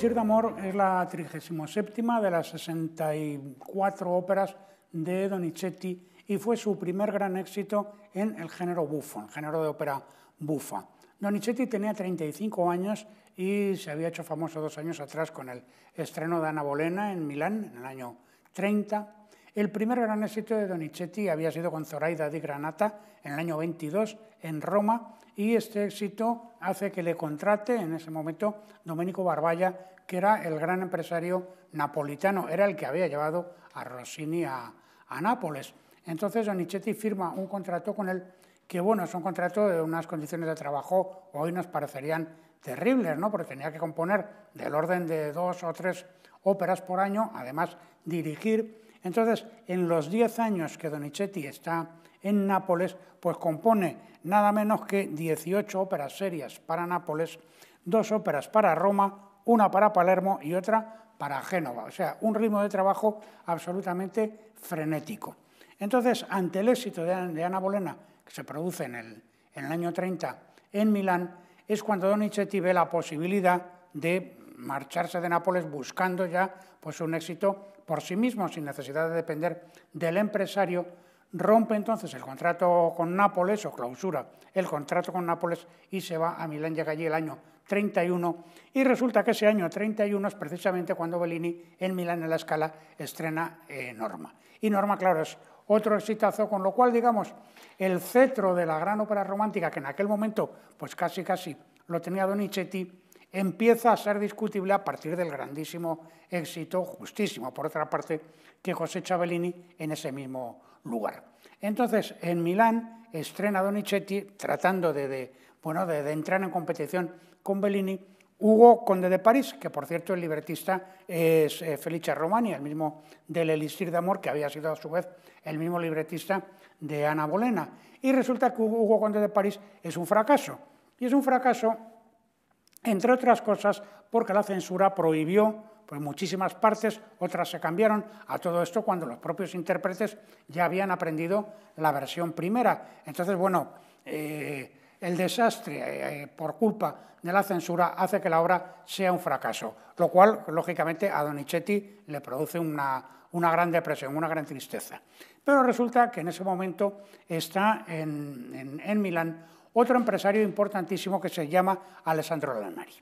Elixir de Amor es la 37 de las 64 óperas de Donizetti y fue su primer gran éxito en el género bufo, el género de ópera bufa. Donizetti tenía 35 años y se había hecho famoso dos años atrás con el estreno de Ana Bolena en Milán en el año 30. El primer gran éxito de Donizetti había sido con Zoraida di Granata en el año 22 en Roma y este éxito hace que le contrate en ese momento Domenico Barballa, que era el gran empresario napolitano, era el que había llevado a Rossini a, Nápoles. Entonces Donizetti firma un contrato con él, que bueno, es un contrato de unas condiciones de trabajo hoy nos parecerían terribles, ¿no? porque tenía que componer del orden de dos o tres óperas por año, además dirigir. Entonces, en los diez años que Donizetti está en Nápoles, pues compone nada menos que 18 óperas serias para Nápoles, dos óperas para Roma, una para Palermo y otra para Génova. O sea, un ritmo de trabajo absolutamente frenético. Entonces, ante el éxito de, Ana Bolena, que se produce en el, año 30 en Milán, es cuando Donizetti ve la posibilidad de marcharse de Nápoles buscando ya pues, un éxito por sí mismo, sin necesidad de depender del empresario rompe entonces el contrato con Nápoles o clausura el contrato con Nápoles y se va a Milán, llega allí el año 31 y resulta que ese año 31 es precisamente cuando Bellini en Milán en la escala estrena eh, Norma. Y Norma, claro, es otro exitazo, con lo cual, digamos, el cetro de la gran ópera romántica, que en aquel momento pues casi casi lo tenía Donizetti, empieza a ser discutible a partir del grandísimo éxito, justísimo por otra parte, que José Chabellini en ese mismo lugar. Entonces, en Milán estrena Donizetti, tratando de, bueno, de, entrar en competición con Bellini, Hugo Conde de París, que por cierto el libretista es Felicia eh, Felice Romani, el mismo del Elixir de Amor, que había sido a su vez el mismo libretista de Ana Bolena. Y resulta que Hugo Conde de París es un fracaso. Y es un fracaso entre otras cosas porque la censura prohibió pues, muchísimas partes, otras se cambiaron a todo esto cuando los propios intérpretes ya habían aprendido la versión primera. Entonces, bueno, eh, el desastre eh, eh, por culpa de la censura hace que la obra sea un fracaso, lo cual, lógicamente, a Donizetti le produce una, una gran depresión, una gran tristeza. Pero resulta que en ese momento está en Milán otro empresario importantísimo que se llama Alessandro Lanari.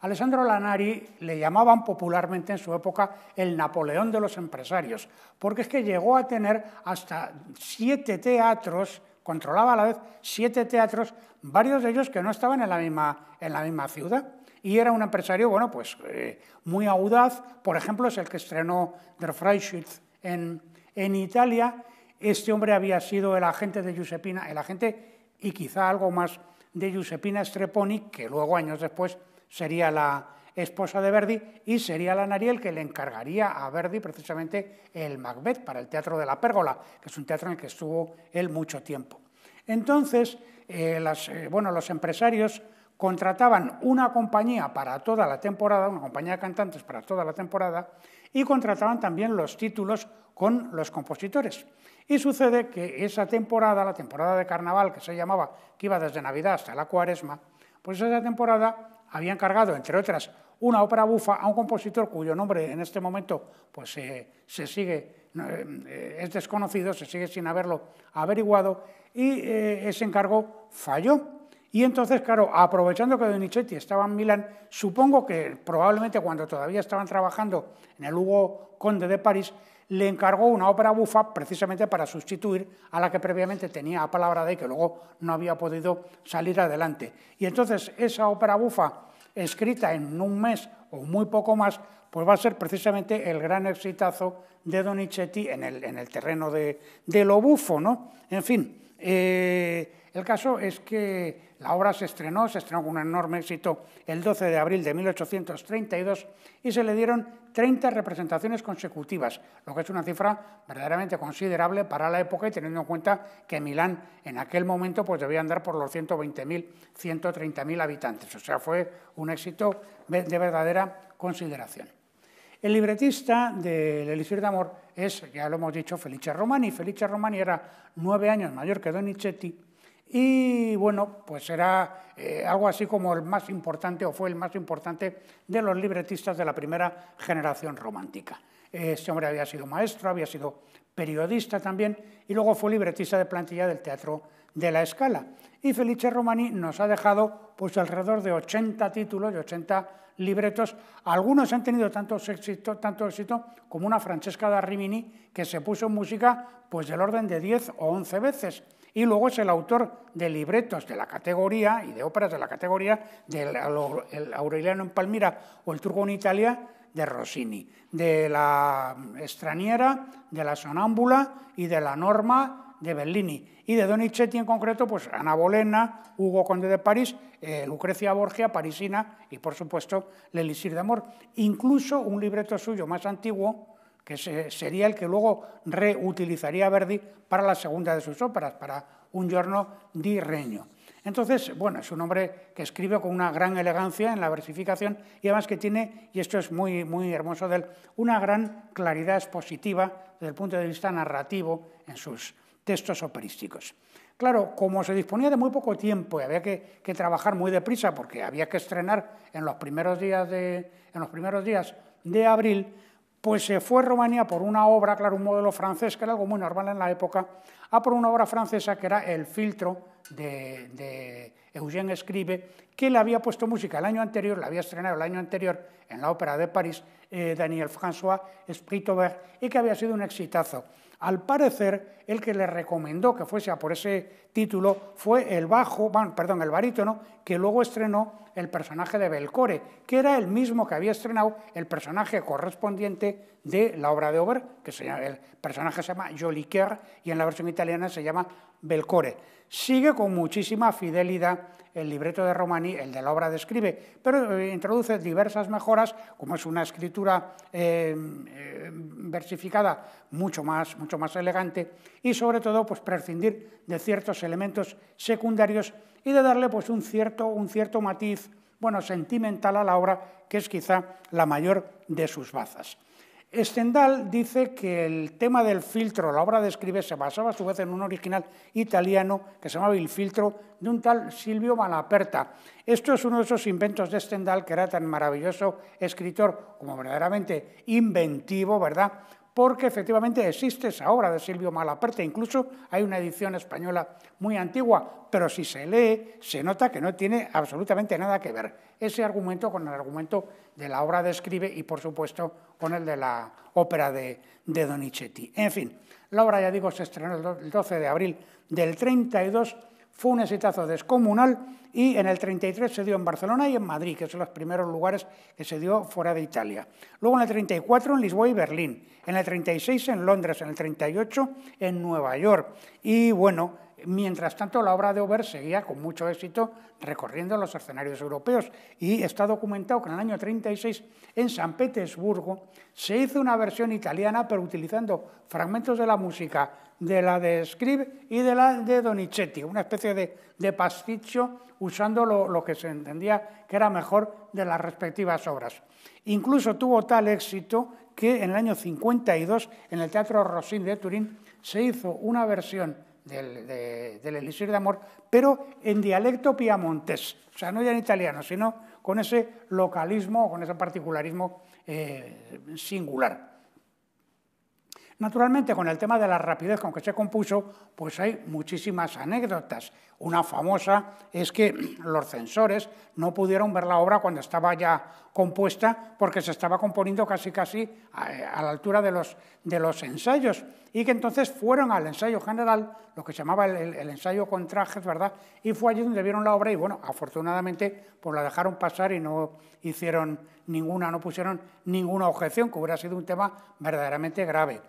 Alessandro Lanari le llamaban popularmente en su época el Napoleón de los empresarios, porque es que llegó a tener hasta siete teatros, controlaba a la vez siete teatros, varios de ellos que no estaban en la misma, en la misma ciudad. Y era un empresario, bueno, pues eh, muy audaz. Por ejemplo, es el que estrenó Der Freischütz en, en Italia. Este hombre había sido el agente de Giuseppina, el agente y quizá algo más de Giuseppina Streponi, que luego años después sería la esposa de Verdi y sería la Nariel que le encargaría a Verdi precisamente el Macbeth para el Teatro de la Pérgola, que es un teatro en el que estuvo él mucho tiempo. Entonces, eh, eh, bueno, los empresarios contrataban una compañía para toda la temporada, una compañía de cantantes para toda la temporada, y contrataban también los títulos con los compositores. Y sucede que esa temporada, la temporada de carnaval que se llamaba, que iba desde Navidad hasta la cuaresma, pues esa temporada había encargado, entre otras, una ópera bufa a un compositor cuyo nombre en este momento pues, eh, se sigue, eh, es desconocido, se sigue sin haberlo averiguado, y eh, ese encargo falló y entonces, claro, aprovechando que Donizetti estaba en Milán, supongo que probablemente cuando todavía estaban trabajando en el Hugo Conde de París, le encargó una ópera bufa precisamente para sustituir a la que previamente tenía a palabra de que luego no había podido salir adelante. Y entonces esa ópera bufa, escrita en un mes o muy poco más, pues va a ser precisamente el gran exitazo de Donizetti en el, en el terreno de, de lo bufo, ¿no? En fin, eh, el caso es que la obra se estrenó, se estrenó con un enorme éxito el 12 de abril de 1832 y se le dieron 30 representaciones consecutivas, lo que es una cifra verdaderamente considerable para la época y teniendo en cuenta que Milán en aquel momento pues, debía andar por los 120.000, 130.000 habitantes. O sea, fue un éxito de verdadera consideración. El libretista del Elixir de Amor es, ya lo hemos dicho, Felice Romani. Felice Romani era nueve años mayor que Donizetti y bueno, pues era eh, algo así como el más importante o fue el más importante de los libretistas de la primera generación romántica. Este hombre había sido maestro, había sido periodista también y luego fue libretista de plantilla del Teatro de la Escala. Y Felice Romani nos ha dejado pues alrededor de 80 títulos y 80 libretos. Algunos han tenido tanto éxito, tanto éxito como una Francesca da Rimini que se puso en música pues del orden de 10 o 11 veces y luego es el autor de libretos de la categoría y de óperas de la categoría del Aureliano en Palmira o el Turco en Italia de Rossini, de la Estraniera, de la sonámbula y de la norma de Bellini. Y de Donizetti en concreto, pues Ana Bolena, Hugo Conde de París, eh, Lucrecia Borgia, Parisina y por supuesto de Amor. Incluso un libreto suyo más antiguo, que sería el que luego reutilizaría Verdi para la segunda de sus óperas, para Un giorno di regno. Entonces, bueno, es un hombre que escribe con una gran elegancia en la versificación y además que tiene, y esto es muy, muy hermoso de él, una gran claridad expositiva desde el punto de vista narrativo en sus textos operísticos. Claro, como se disponía de muy poco tiempo y había que, trabajar muy deprisa porque había que estrenar en los primeros días en los primeros días de abril, pues se fue a Rumanía por una obra, claro, un modelo francés, que era algo muy normal en la época, a por una obra francesa que era El filtro de, de Eugène Escribe, que le había puesto música el año anterior, la había estrenado el año anterior en la Ópera de París, eh, Daniel François Spritobert, y que había sido un exitazo. Al parecer, el que le recomendó que fuese a por ese título fue el bajo, perdón, el barítono, que luego estrenó el personaje de Belcore, que era el mismo que había estrenado el personaje correspondiente de la obra de Ober, que se llama, el personaje se llama Joliquer y en la versión italiana se llama Belcore. Sigue con muchísima fidelidad el libreto de Romani, el de la obra describe, pero eh, introduce diversas mejoras, como es una escritura eh, eh, versificada mucho más, mucho más elegante, y sobre todo pues, prescindir de ciertos elementos secundarios y de darle pues, un, cierto, un cierto matiz bueno, sentimental a la obra, que es quizá la mayor de sus bazas. Stendhal dice que el tema del filtro, la obra de Escribe, se basaba a su vez en un original italiano que se llamaba Il filtro de un tal Silvio Malaperta. Esto es uno de esos inventos de Stendhal que era tan maravilloso escritor como verdaderamente inventivo, ¿verdad? porque efectivamente existe esa obra de Silvio Malaparte, incluso hay una edición española muy antigua, pero si se lee se nota que no tiene absolutamente nada que ver ese argumento con el argumento de la obra de Escribe y por supuesto con el de la ópera de, de Donizetti. En fin, la obra, ya digo, se estrenó el 12 de abril del 32 fue un exitazo descomunal y en el 33 se dio en Barcelona y en Madrid, que son los primeros lugares que se dio fuera de Italia. Luego en el 34 en Lisboa y Berlín, en el 36 en Londres, en el 38 en Nueva York. Y bueno, Mientras tanto, la obra de Ober seguía con mucho éxito recorriendo los escenarios europeos y está documentado que en el año 36, en San Petersburgo, se hizo una versión italiana, pero utilizando fragmentos de la música de la de Scribe y de la de Donizetti, una especie de, de pasticho usando lo, que se entendía que era mejor de las respectivas obras. Incluso tuvo tal éxito que en el año 52, en el Teatro Rossini de Turín, se hizo una versión del, de, del Elisir de Amor, pero en dialecto piamontés, o sea, no ya en italiano, sino con ese localismo, con ese particularismo eh, singular. Naturalmente, con el tema de la rapidez con que se compuso, pues hay muchísimas anécdotas una famosa es que los censores no pudieron ver la obra cuando estaba ya compuesta porque se estaba componiendo casi casi a, la altura de los, ensayos y que entonces fueron al ensayo general, lo que se llamaba el, ensayo con trajes, ¿verdad? Y fue allí donde vieron la obra y bueno, afortunadamente pues la dejaron pasar y no hicieron ninguna, no pusieron ninguna objeción, que hubiera sido un tema verdaderamente grave.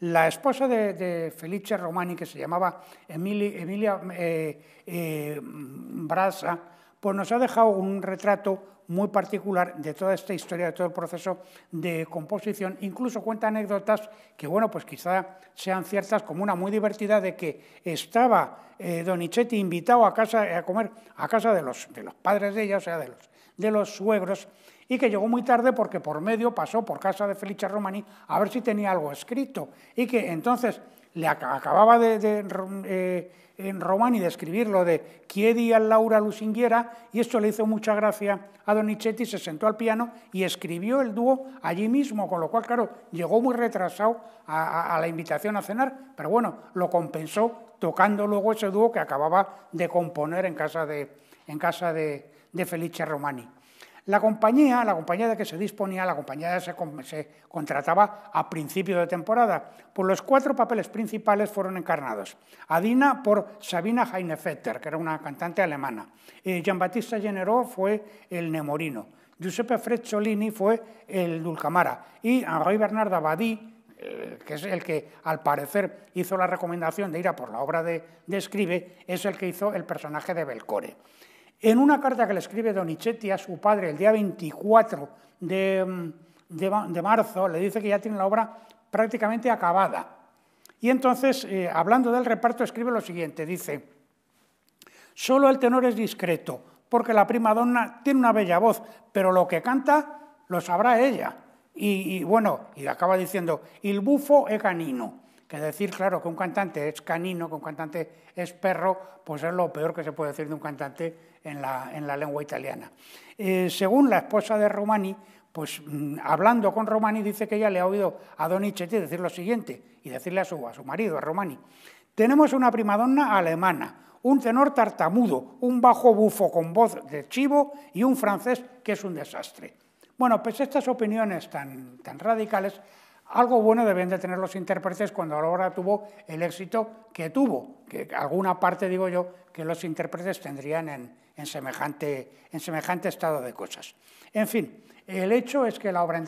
La esposa de, Felice Romani, que se llamaba Emilia, eh, eh, Brasa, pues nos ha dejado un retrato muy particular de toda esta historia, de todo el proceso de composición. Incluso cuenta anécdotas que, bueno, pues quizá sean ciertas, como una muy divertida de que estaba eh, Donichetti invitado a casa a comer a casa de los, de los padres de ella, o sea, de los, de los suegros, y que llegó muy tarde porque por medio pasó por casa de Felice Romani a ver si tenía algo escrito y que entonces le acababa de, eh, Romani de escribir lo de Chiedi al Laura Lusinguiera y esto le hizo mucha gracia a Donichetti se sentó al piano y escribió el dúo allí mismo, con lo cual, claro, llegó muy retrasado a, la invitación a cenar, pero bueno, lo compensó tocando luego ese dúo que acababa de componer en casa de, en casa de, de Felice Romani. La compañía, la compañía de que se disponía, la compañía de que se, contrataba a principio de temporada, pues los cuatro papeles principales fueron encarnados. Adina por Sabina Heinefetter, que era una cantante alemana. Eh, baptiste Generó fue el Nemorino. Giuseppe Frecciolini fue el Dulcamara. Y Henri Bernard Abadí, eh, que es el que al parecer hizo la recomendación de ir a por la obra de, de Escribe, es el que hizo el personaje de Belcore. En una carta que le escribe Donichetti a su padre el día 24 mm, de, marzo, le dice que ya tiene la obra prácticamente acabada. Y entonces, eh, hablando del reparto, escribe lo siguiente, dice, solo el tenor es discreto, porque la prima donna tiene una bella voz, pero lo que canta lo sabrá ella. Y, bueno, y acaba diciendo, il bufo e canino. Que decir, claro, que un cantante es canino, que un cantante es perro, pues es lo peor que se puede decir de un cantante en la, lengua italiana. Eh, según la esposa de Romani, pues mm, hablando con Romani dice que ella le ha oído a Donizetti decir lo siguiente y decirle a su, a su marido, a Romani, tenemos una primadonna alemana, un tenor tartamudo, un bajo bufo con voz de chivo y un francés que es un desastre. Bueno, pues estas opiniones tan, tan radicales algo bueno deben de tener los intérpretes cuando la obra tuvo el éxito que tuvo, que alguna parte, digo yo, que los intérpretes tendrían en, en, semejante, en semejante estado de cosas. En fin, el hecho es que la obra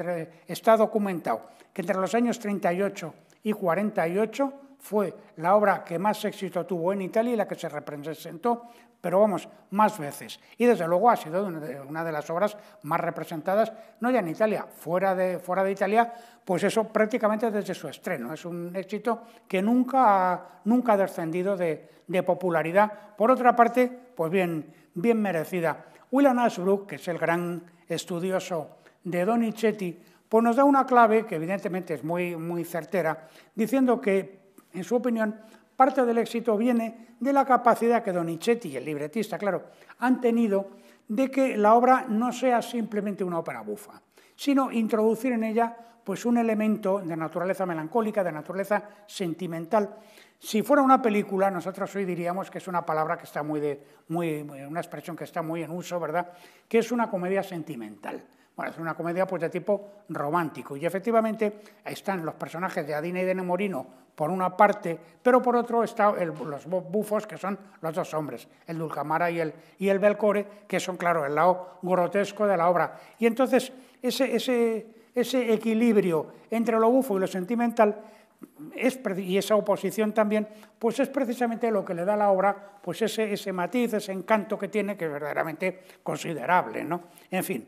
está documentado que entre los años 38 y 48 fue la obra que más éxito tuvo en Italia y la que se representó, pero vamos, más veces. Y desde luego ha sido una de las obras más representadas, no ya en Italia, fuera de, fuera de Italia, pues eso prácticamente desde su estreno. Es un éxito que nunca ha, nunca ha descendido de, popularidad. Por otra parte, pues bien, bien merecida. William Ashbrook, que es el gran estudioso de Donizetti, pues nos da una clave que evidentemente es muy, muy certera, diciendo que en su opinión, parte del éxito viene de la capacidad que Donizetti y el libretista, claro, han tenido de que la obra no sea simplemente una ópera bufa, sino introducir en ella pues un elemento de naturaleza melancólica, de naturaleza sentimental. Si fuera una película, nosotros hoy diríamos que es una palabra que está muy de muy una expresión que está muy en uso, ¿verdad? Que es una comedia sentimental es una comedia pues de tipo romántico y efectivamente están los personajes de Adina y de Nemorino por una parte, pero por otro están los bufos que son los dos hombres, el Dulcamara y el, y el Belcore, que son, claro, el lado grotesco de la obra. Y entonces ese, equilibrio entre lo bufo y lo sentimental es, y esa oposición también, pues es precisamente lo que le da a la obra pues ese, ese matiz, ese encanto que tiene, que es verdaderamente considerable. ¿no? En fin,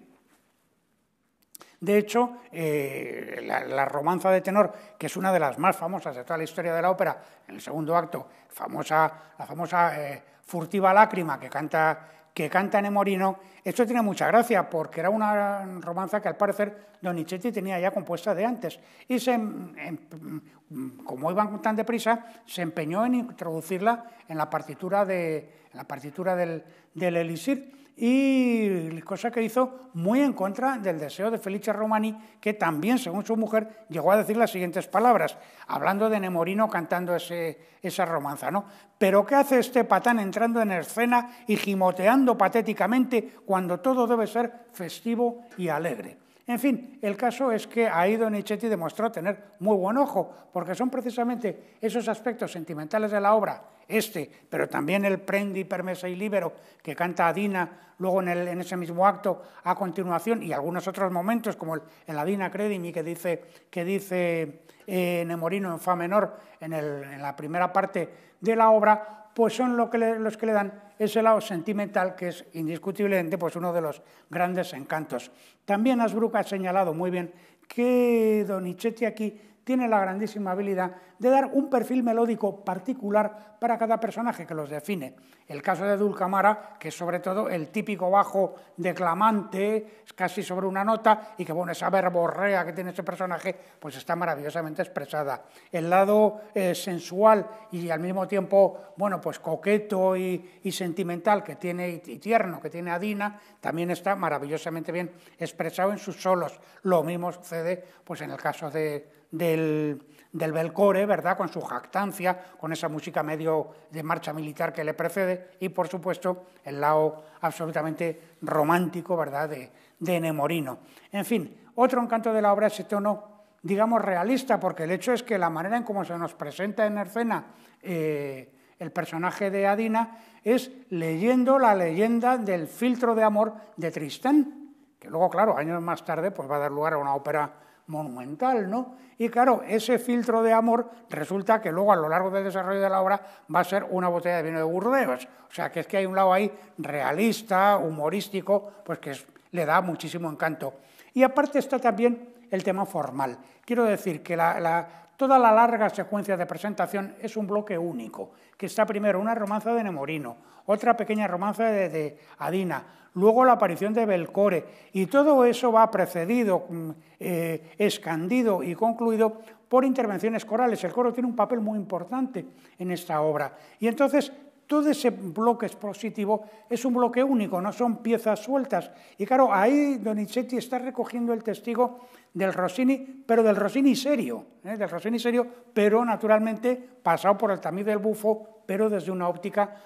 de hecho, eh, la, romanza de tenor, que es una de las más famosas de toda la historia de la ópera, en el segundo acto, la famosa eh, furtiva lágrima que canta, que canta Nemorino, esto tiene mucha gracia porque era una romanza que al parecer Donizetti tenía ya compuesta de antes y se, em, em, como iban tan deprisa, se empeñó en introducirla en la partitura, de, la partitura del, del Elixir y cosa que hizo muy en contra del deseo de Felicia Romani, que también, según su mujer, llegó a decir las siguientes palabras, hablando de Nemorino cantando ese, esa romanza. ¿no? Pero ¿qué hace este patán entrando en escena y gimoteando patéticamente cuando todo debe ser festivo y alegre? En fin, el caso es que ahí Nichetti demostró tener muy buen ojo, porque son precisamente esos aspectos sentimentales de la obra este, pero también el Prendi permese y libero que canta Adina luego en, ese mismo acto a continuación y algunos otros momentos como el, la Adina Credimi que dice, que dice eh, Nemorino en fa menor en, la primera parte de la obra, pues son los que le dan ese lado sentimental que es indiscutiblemente pues, uno de los grandes encantos. También Asbruck ha señalado muy bien que Donizetti aquí tiene la grandísima habilidad de dar un perfil melódico particular para cada personaje que los define. El caso de Dulcamara, que es sobre todo el típico bajo declamante, casi sobre una nota, y que bueno, esa verborrea que tiene ese personaje, pues está maravillosamente expresada. El lado eh, sensual y al mismo tiempo, bueno, pues coqueto y, sentimental que tiene y tierno que tiene Adina, también está maravillosamente bien expresado en sus solos. Lo mismo sucede pues en el caso de, del, Belcore, ¿verdad? Con su jactancia, con esa música medio de marcha militar que le precede y, por supuesto, el lado absolutamente romántico, ¿verdad?, de, de Nemorino. En fin, otro encanto de la obra es ese tono, digamos, realista, porque el hecho es que la manera en cómo se nos presenta en escena eh, el personaje de Adina es leyendo la leyenda del filtro de amor de Tristán, que luego, claro, años más tarde, pues va a dar lugar a una ópera monumental, ¿no? Y claro, ese filtro de amor resulta que luego a lo largo del desarrollo de la obra va a ser una botella de vino de Burdeos. O sea, que es que hay un lado ahí realista, humorístico, pues que le da muchísimo encanto. Y aparte está también el tema formal. Quiero decir que la Toda la larga secuencia de presentación es un bloque único, que está primero una romanza de Nemorino, otra pequeña romanza de, Adina, luego la aparición de Belcore, y todo eso va precedido, mm, eh, escandido y concluido por intervenciones corales. El coro tiene un papel muy importante en esta obra. Y entonces todo ese bloque expositivo es un bloque único, no son piezas sueltas. Y claro, ahí Donizetti está recogiendo el testigo del Rossini, pero del Rossini serio, ¿eh? del Rossini serio, pero naturalmente pasado por el tamiz del bufo, pero desde una óptica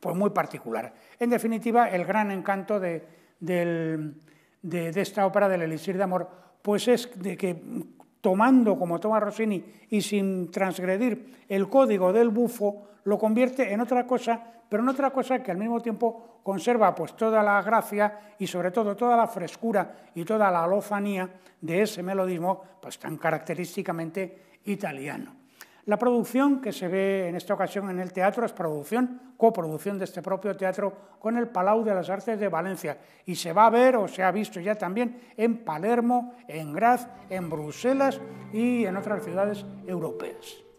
pues, muy particular. En definitiva, el gran encanto de, esta ópera del Elixir de Amor, pues es de que tomando como toma Rossini y sin transgredir el código del bufo, lo convierte en otra cosa, pero en otra cosa que al mismo tiempo conserva pues toda la gracia y sobre todo toda la frescura y toda la lozanía de ese melodismo pues tan característicamente italiano. La producción que se ve en esta ocasión en el teatro es producción, coproducción de este propio teatro con el Palau de las Artes de Valencia y se va a ver o se ha visto ya también en Palermo, en Graz, en Bruselas y en otras ciudades europeas.